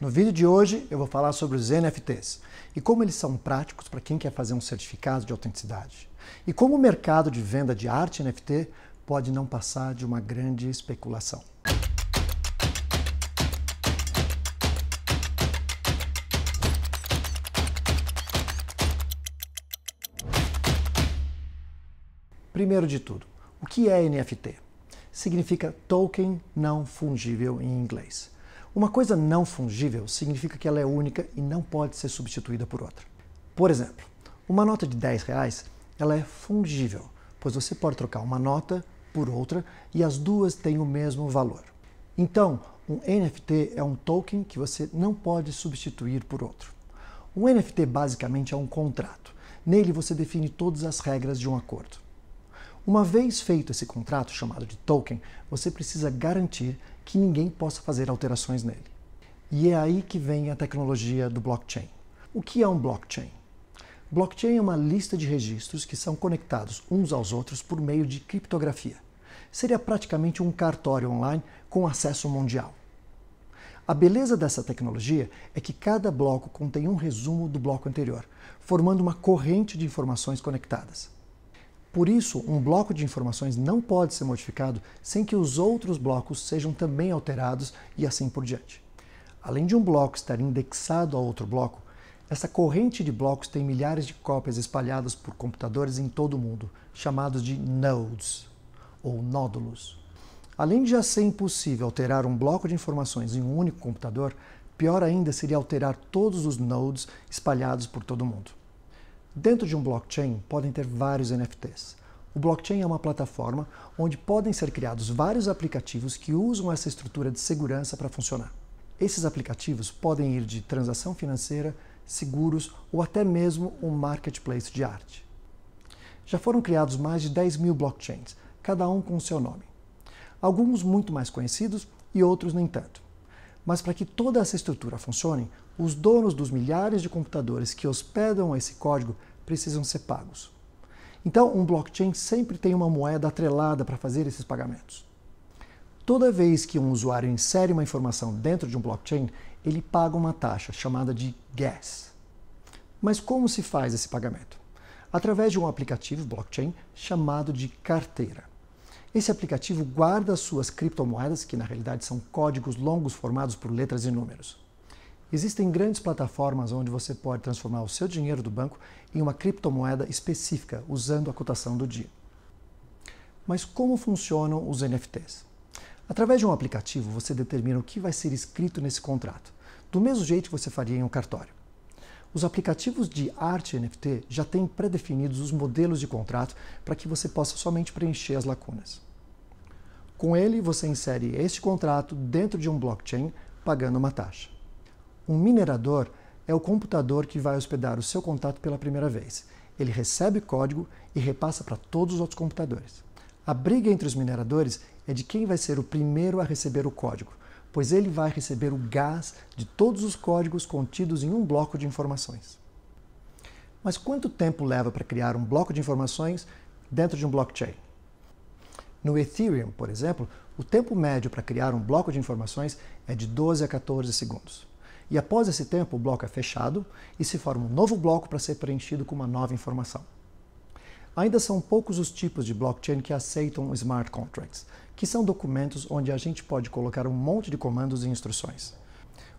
No vídeo de hoje eu vou falar sobre os NFTs e como eles são práticos para quem quer fazer um certificado de autenticidade. E como o mercado de venda de arte NFT pode não passar de uma grande especulação. Primeiro de tudo, o que é NFT? Significa token não fungível em inglês. Uma coisa não fungível significa que ela é única e não pode ser substituída por outra. Por exemplo, uma nota de 10 reais ela é fungível, pois você pode trocar uma nota por outra e as duas têm o mesmo valor. Então, um NFT é um token que você não pode substituir por outro. Um NFT basicamente é um contrato. Nele você define todas as regras de um acordo. Uma vez feito esse contrato, chamado de token, você precisa garantir que ninguém possa fazer alterações nele. E é aí que vem a tecnologia do blockchain. O que é um blockchain? Blockchain é uma lista de registros que são conectados uns aos outros por meio de criptografia. Seria praticamente um cartório online com acesso mundial. A beleza dessa tecnologia é que cada bloco contém um resumo do bloco anterior, formando uma corrente de informações conectadas. Por isso, um bloco de informações não pode ser modificado sem que os outros blocos sejam também alterados e assim por diante. Além de um bloco estar indexado a outro bloco, essa corrente de blocos tem milhares de cópias espalhadas por computadores em todo o mundo, chamados de nodes ou nódulos. Além de já ser impossível alterar um bloco de informações em um único computador, pior ainda seria alterar todos os nodes espalhados por todo o mundo. Dentro de um blockchain podem ter vários NFTs. O blockchain é uma plataforma onde podem ser criados vários aplicativos que usam essa estrutura de segurança para funcionar. Esses aplicativos podem ir de transação financeira, seguros ou até mesmo um marketplace de arte. Já foram criados mais de 10 mil blockchains, cada um com seu nome. Alguns muito mais conhecidos e outros nem tanto. Mas para que toda essa estrutura funcione, os donos dos milhares de computadores que hospedam esse código precisam ser pagos. Então, um blockchain sempre tem uma moeda atrelada para fazer esses pagamentos. Toda vez que um usuário insere uma informação dentro de um blockchain, ele paga uma taxa chamada de gas. Mas como se faz esse pagamento? Através de um aplicativo blockchain chamado de carteira. Esse aplicativo guarda suas criptomoedas, que na realidade são códigos longos formados por letras e números. Existem grandes plataformas onde você pode transformar o seu dinheiro do banco em uma criptomoeda específica, usando a cotação do dia. Mas como funcionam os NFTs? Através de um aplicativo, você determina o que vai ser escrito nesse contrato, do mesmo jeito que você faria em um cartório. Os aplicativos de arte NFT já têm pré-definidos os modelos de contrato para que você possa somente preencher as lacunas. Com ele, você insere este contrato dentro de um blockchain, pagando uma taxa. Um minerador é o computador que vai hospedar o seu contato pela primeira vez. Ele recebe código e repassa para todos os outros computadores. A briga entre os mineradores é de quem vai ser o primeiro a receber o código, pois ele vai receber o gás de todos os códigos contidos em um bloco de informações. Mas quanto tempo leva para criar um bloco de informações dentro de um blockchain? No Ethereum, por exemplo, o tempo médio para criar um bloco de informações é de 12 a 14 segundos. E após esse tempo, o bloco é fechado e se forma um novo bloco para ser preenchido com uma nova informação. Ainda são poucos os tipos de blockchain que aceitam smart contracts, que são documentos onde a gente pode colocar um monte de comandos e instruções.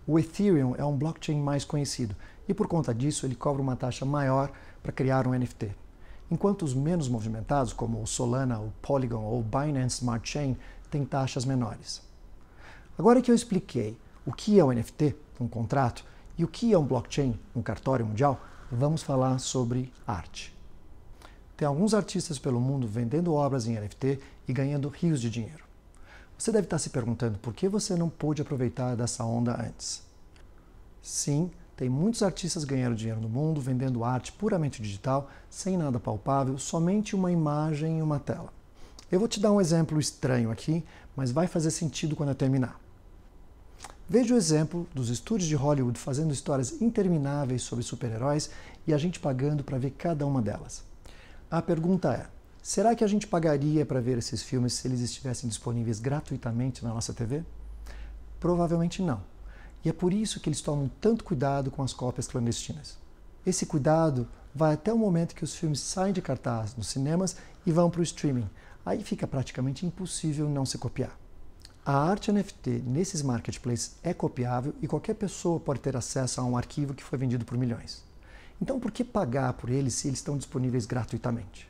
O Ethereum é um blockchain mais conhecido e, por conta disso, ele cobra uma taxa maior para criar um NFT. Enquanto os menos movimentados, como o Solana, o Polygon ou o Binance Smart Chain, têm taxas menores. Agora que eu expliquei o que é um NFT, um contrato, e o que é um blockchain, um cartório mundial, vamos falar sobre arte. Tem alguns artistas pelo mundo vendendo obras em NFT e ganhando rios de dinheiro. Você deve estar se perguntando por que você não pôde aproveitar dessa onda antes. Sim, tem muitos artistas ganhando dinheiro no mundo vendendo arte puramente digital, sem nada palpável, somente uma imagem e uma tela. Eu vou te dar um exemplo estranho aqui, mas vai fazer sentido quando eu terminar. Veja o exemplo dos estúdios de Hollywood fazendo histórias intermináveis sobre super-heróis e a gente pagando para ver cada uma delas. A pergunta é: será que a gente pagaria para ver esses filmes se eles estivessem disponíveis gratuitamente na nossa TV? Provavelmente não. E é por isso que eles tomam tanto cuidado com as cópias clandestinas. Esse cuidado vai até o momento que os filmes saem de cartaz nos cinemas e vão para o streaming. Aí fica praticamente impossível não se copiar. A arte NFT nesses marketplaces é copiável e qualquer pessoa pode ter acesso a um arquivo que foi vendido por milhões. Então, por que pagar por eles se eles estão disponíveis gratuitamente?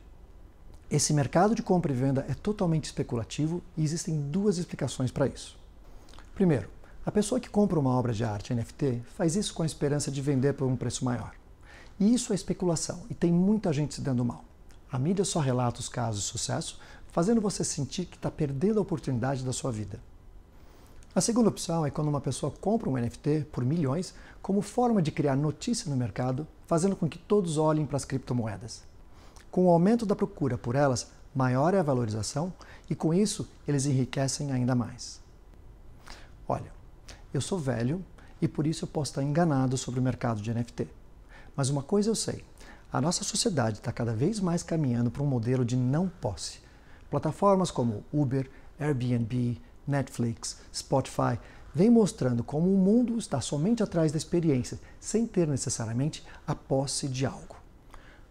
Esse mercado de compra e venda é totalmente especulativo e existem duas explicações para isso. Primeiro, a pessoa que compra uma obra de arte NFT faz isso com a esperança de vender por um preço maior. E isso é especulação e tem muita gente se dando mal. A mídia só relata os casos de sucesso, fazendo você sentir que está perdendo a oportunidade da sua vida. A segunda opção é quando uma pessoa compra um NFT por milhões como forma de criar notícia no mercado fazendo com que todos olhem para as criptomoedas. Com o aumento da procura por elas, maior é a valorização e com isso eles enriquecem ainda mais. Olha, eu sou velho e por isso eu posso estar enganado sobre o mercado de NFT. Mas uma coisa eu sei: a nossa sociedade está cada vez mais caminhando para um modelo de não posse. Plataformas como Uber, Airbnb, Netflix, Spotify vem mostrando como o mundo está somente atrás da experiência, sem ter necessariamente a posse de algo.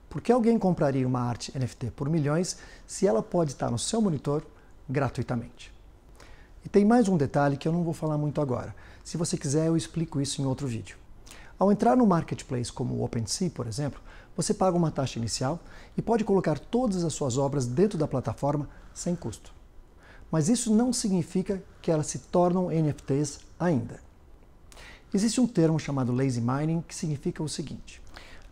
Por que alguém compraria uma arte NFT por milhões se ela pode estar no seu monitor gratuitamente? E tem mais um detalhe que eu não vou falar muito agora. Se você quiser, eu explico isso em outro vídeo. Ao entrar no marketplace como o OpenSea, por exemplo, você paga uma taxa inicial e pode colocar todas as suas obras dentro da plataforma sem custo mas isso não significa que elas se tornam NFTs ainda. Existe um termo chamado lazy mining que significa o seguinte: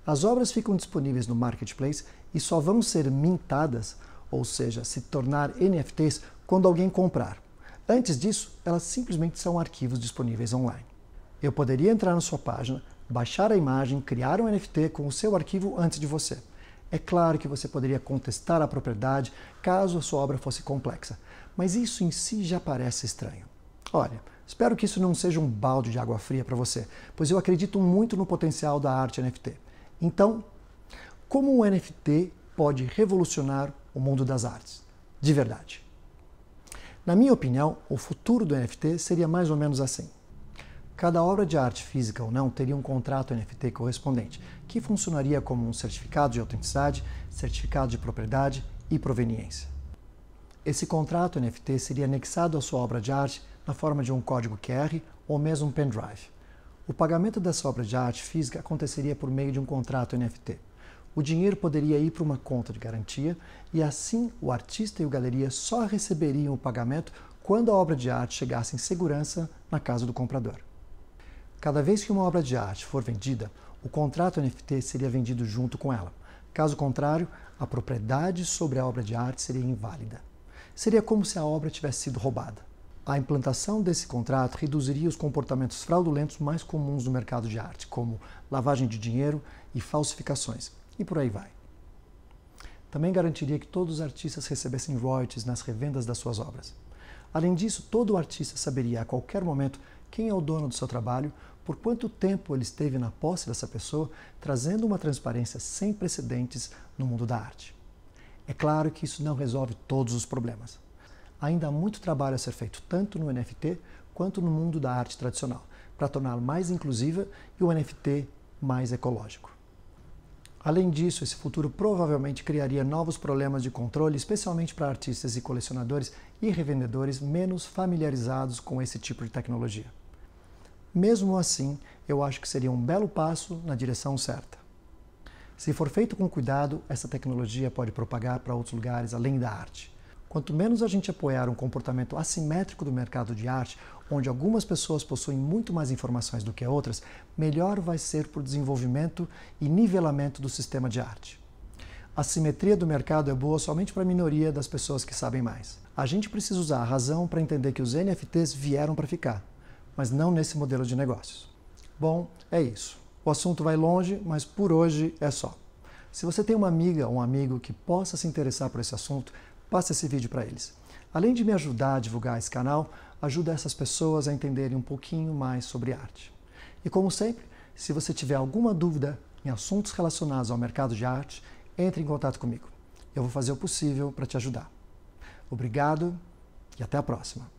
as obras ficam disponíveis no marketplace e só vão ser mintadas, ou seja, se tornar NFTs quando alguém comprar. Antes disso, elas simplesmente são arquivos disponíveis online. Eu poderia entrar na sua página, baixar a imagem, criar um NFT com o seu arquivo antes de você. É claro que você poderia contestar a propriedade caso a sua obra fosse complexa, mas isso em si já parece estranho. Olha, espero que isso não seja um balde de água fria para você, pois eu acredito muito no potencial da arte NFT. Então, como o NFT pode revolucionar o mundo das artes? De verdade. Na minha opinião, o futuro do NFT seria mais ou menos assim. Cada obra de arte física ou não teria um contrato NFT correspondente, que funcionaria como um certificado de autenticidade, certificado de propriedade e proveniência. Esse contrato NFT seria anexado à sua obra de arte na forma de um código QR ou mesmo um pendrive. O pagamento dessa obra de arte física aconteceria por meio de um contrato NFT. O dinheiro poderia ir para uma conta de garantia e assim o artista e o galeria só receberiam o pagamento quando a obra de arte chegasse em segurança na casa do comprador. Cada vez que uma obra de arte for vendida, o contrato NFT seria vendido junto com ela. Caso contrário, a propriedade sobre a obra de arte seria inválida seria como se a obra tivesse sido roubada. A implantação desse contrato reduziria os comportamentos fraudulentos mais comuns no mercado de arte, como lavagem de dinheiro e falsificações, e por aí vai. Também garantiria que todos os artistas recebessem royalties nas revendas das suas obras. Além disso, todo artista saberia a qualquer momento quem é o dono do seu trabalho, por quanto tempo ele esteve na posse dessa pessoa, trazendo uma transparência sem precedentes no mundo da arte. É claro que isso não resolve todos os problemas. Ainda há muito trabalho a ser feito, tanto no NFT quanto no mundo da arte tradicional, para torná-lo mais inclusiva e o NFT mais ecológico. Além disso, esse futuro provavelmente criaria novos problemas de controle, especialmente para artistas e colecionadores e revendedores menos familiarizados com esse tipo de tecnologia. Mesmo assim, eu acho que seria um belo passo na direção certa. Se for feito com cuidado, essa tecnologia pode propagar para outros lugares além da arte. Quanto menos a gente apoiar um comportamento assimétrico do mercado de arte, onde algumas pessoas possuem muito mais informações do que outras, melhor vai ser para o desenvolvimento e nivelamento do sistema de arte. A simetria do mercado é boa somente para a minoria das pessoas que sabem mais. A gente precisa usar a razão para entender que os NFTs vieram para ficar, mas não nesse modelo de negócios. Bom, é isso. O assunto vai longe, mas por hoje é só. Se você tem uma amiga ou um amigo que possa se interessar por esse assunto, passe esse vídeo para eles. Além de me ajudar a divulgar esse canal, ajuda essas pessoas a entenderem um pouquinho mais sobre arte. E como sempre, se você tiver alguma dúvida em assuntos relacionados ao mercado de arte, entre em contato comigo. Eu vou fazer o possível para te ajudar. Obrigado e até a próxima!